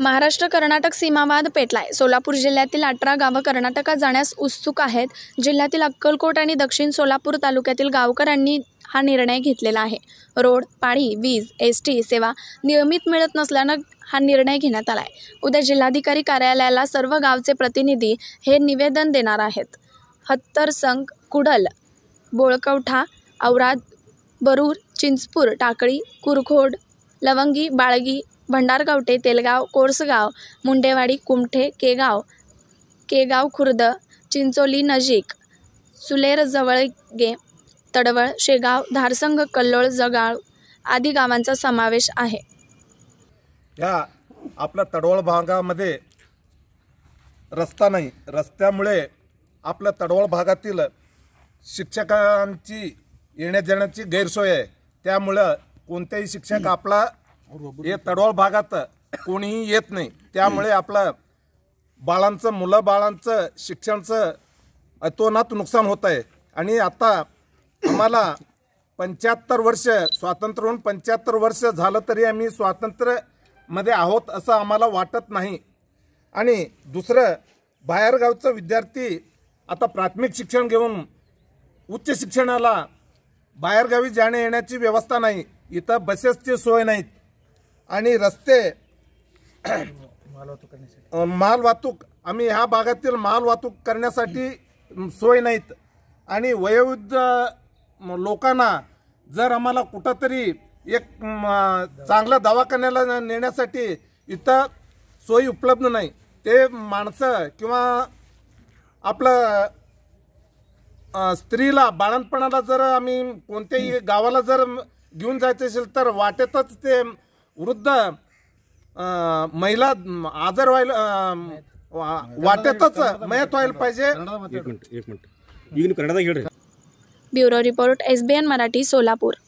महाराष्ट्र कर्नाटक सीमावाद पेटलाय सोलापूर जिल्ह्यातील अठरा गावं कर्नाटकात जाण्यास उत्सुक आहेत जिल्ह्यातील अक्कलकोट आणि दक्षिण सोलापूर तालुक्यातील गावकऱ्यांनी हा निर्णय घेतलेला आहे रोड पाणी वीज एस टी सेवा नियमित मिळत नसल्यानं हा निर्णय घेण्यात आला आहे उद्या जिल्हाधिकारी कार्यालयाला सर्व गावचे प्रतिनिधी हे निवेदन देणार आहेत हत्तर संघ कुडल बोळकवठा औराद बरूर चिंचपूर टाकळी कुरखोड लवंगी बाळगी भंडारगावटे तेलगाव कोर्सगाव मुंडेवाडी कुमठे केगाव केगाव खुर्द चिंचोली नजीक जवळगे तडवळ शेगाव धारसंग कल्लोळ जगाळ आदी गावांचा समावेश आहे या आपल्या तडवळ भागामध्ये रस्ता नाही रस्त्यामुळे आपल्या तडवळ भागातील शिक्षकांची येण्या जाण्याची गैरसोय आहे त्यामुळं कोणतेही शिक्षक आपला हे तडोळ भागात कोणीही येत नाही त्यामुळे आपलं बाळांचं मुलं बाळांचं शिक्षणचं अतोनात नुकसान होत आहे आणि आता आम्हाला पंच्याहत्तर वर्ष स्वातंत्र्य होऊन पंच्याहत्तर वर्ष झालं तरी आम्ही स्वातंत्र्यमध्ये आहोत असं आम्हाला वाटत नाही आणि दुसरं बाहेरगावचं विद्यार्थी आता प्राथमिक शिक्षण घेऊन उच्च शिक्षणाला बाहेरगावी जाण्या येण्याची व्यवस्था नाही इथं बसेसची सोय नाहीत आणि रस्ते माल वाहतूक आम्ही ह्या भागातील माल वाहतूक करण्यासाठी सोय नाहीत आणि वयोवृद्ध लोकांना जर आम्हाला कुठंतरी एक चांगला दवाखान्याला नेण्यासाठी इथं सोयी उपलब्ध नाही ते माणसं किंवा आपलं स्त्रीला बाळणपणाला जर आम्ही कोणत्याही गावाला जर घेऊन जायचं असेल तर वाटेतच ते वृद्ध महिला आजार व्हायला वाटेतच मयत व्हायला पाहिजे एक report bureau report SBN Marathi Solapur